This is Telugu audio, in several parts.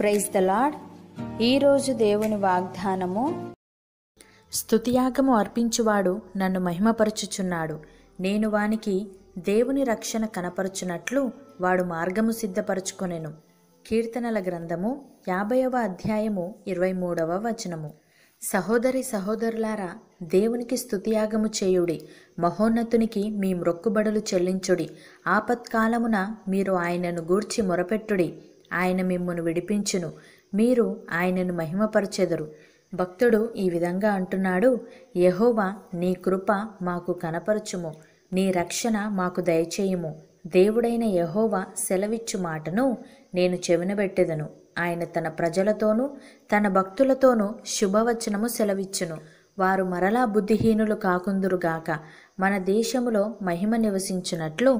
ప్రైజ్ ద లాడ్ ఈరోజు దేవుని వాగ్దానము స్థుతియాగము అర్పించువాడు నన్ను మహిమపరచుచున్నాడు నేను వానికి దేవుని రక్షణ కనపరుచున్నట్లు వాడు మార్గము సిద్ధపరచుకొనెను కీర్తనల గ్రంథము యాభైవ అధ్యాయము ఇరవై మూడవ వచనము సహోదరి సహోదరులారా దేవునికి స్థుతియాగము చేయుడి మహోన్నతునికి మీ మ్రొక్కుబడులు చెల్లించుడి ఆపత్కాలమున మీరు ఆయనను గూర్చి మొరపెట్టుడి ఆయన మిమ్మను విడిపించును మీరు ఆయనను మహిమపరచెదరు భక్తుడు ఈ విధంగా అంటున్నాడు యహోవా నీ కృప మాకు కనపరచుము నీ రక్షణ మాకు దయచేయుము దేవుడైన యహోవా సెలవిచ్చు మాటను నేను చెవినబెట్టెదను ఆయన తన ప్రజలతోనూ తన భక్తులతోనూ శుభవచనము సెలవిచ్చును వారు మరలా బుద్ధిహీనులు కాకుందురుగాక మన దేశములో మహిమ నివసించినట్లు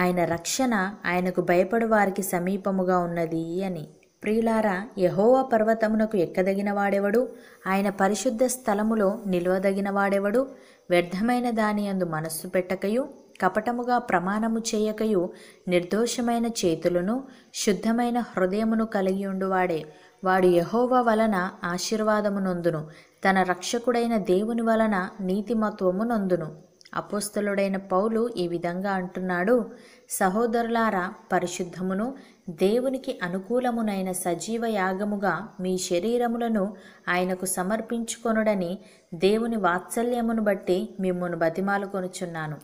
ఆయన రక్షణ ఆయనకు భయపడు వారికి సమీపముగా ఉన్నది అని ప్రియులారా యహోవ పర్వతమునకు ఎక్కదగిన వాడెవడు ఆయన పరిశుద్ధ స్థలములో నిల్వదగిన వాడెవడు వ్యర్థమైన దాని అందు మనస్సు పెట్టకయు కపటముగా ప్రమాణము చేయకయు నిర్దోషమైన చేతులను శుద్ధమైన హృదయమును కలిగి ఉండువాడే వాడు యహోవ వలన ఆశీర్వాదము నొందును తన రక్షకుడైన దేవుని వలన నీతిమత్వము నందును అపోస్తలుడైన పౌలు ఈ విధంగా అంటున్నాడు సహోదరులారా పరిశుద్ధమును దేవునికి అనుకూలమునైన సజీవ యాగముగా మీ శరీరములను ఆయనకు సమర్పించుకొనుడని దేవుని వాత్సల్యమును బట్టి మిమ్మల్ని బతిమాలు కొనుచున్నాను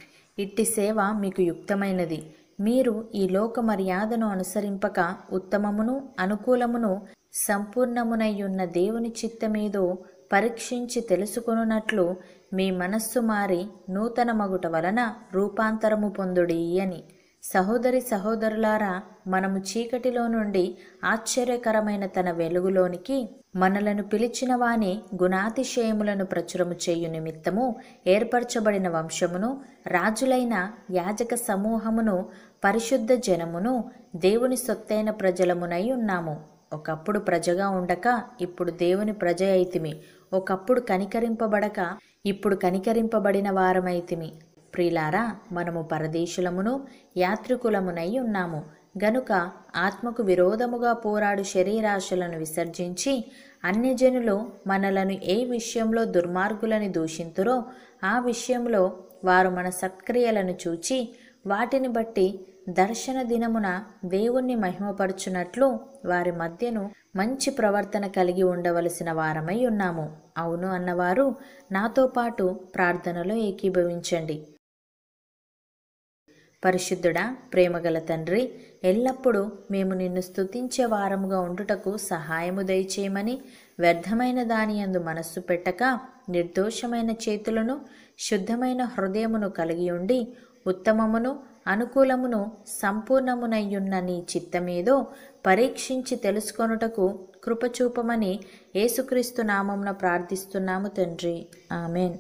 ఇట్టి సేవ మీకు యుక్తమైనది మీరు ఈ లోక మర్యాదను అనుసరింపక ఉత్తమమును అనుకూలమును సంపూర్ణమునై ఉన్న దేవుని చిత్తమేదో పరీక్షించి తెలుసుకునున్నట్లు మీ మనస్సు మారి నూతన మగుట వలన రూపాంతరము పొందుడి అని సహోదరి సహోదరులారా మనము చీకటిలో నుండి ఆశ్చర్యకరమైన తన వెలుగులోనికి మనలను పిలిచిన వాని గుణాతిశయములను ప్రచురము చేయు నిమిత్తము ఏర్పరచబడిన వంశమును రాజులైన యాజక సమూహమును పరిశుద్ధ జనమును దేవుని సొత్తైన ప్రజలమునై ఉన్నాము ఒకప్పుడు ప్రజగా ఉండక ఇప్పుడు దేవుని ప్రజ అయితిమి ఒకప్పుడు కనికరింపబడక ఇప్పుడు కనికరింపబడిన వారమైతిమి ప్రిలారా మనము పరదేశులమును యాత్రికులమునై ఉన్నాము గనుక ఆత్మకు విరోధముగా పోరాడు శరీరాశలను విసర్జించి అన్ని జనులు మనలను ఏ విషయంలో దుర్మార్గులని దూషింతురో ఆ విషయంలో వారు మన సత్క్రియలను చూచి వాటిని బట్టి దర్శన దినమున దేవుణ్ణి మహిమపరుచున్నట్లు వారి మధ్యను మంచి ప్రవర్తన కలిగి ఉండవలసిన వారమై ఉన్నాము అవును అన్నవారు నాతో పాటు ప్రార్థనలో ఏకీభవించండి పరిశుద్ధుడా ప్రేమగల తండ్రి ఎల్లప్పుడూ మేము నిన్ను స్తుతించే వారముగా ఉండుటకు సహాయము దయచేయమని వ్యర్థమైన దాని అందు మనస్సు పెట్టక నిర్దోషమైన చేతులను శుద్ధమైన హృదయమును కలిగి ఉండి ఉత్తమమును అనుకూలమును సంపూర్ణమునయ్యున్న నీ చిత్తమేదో పరీక్షించి తెలుసుకొనుటకు కృపచూపమని యేసుక్రీస్తు నామమున ప్రార్థిస్తున్నాము తండ్రి ఆమెన్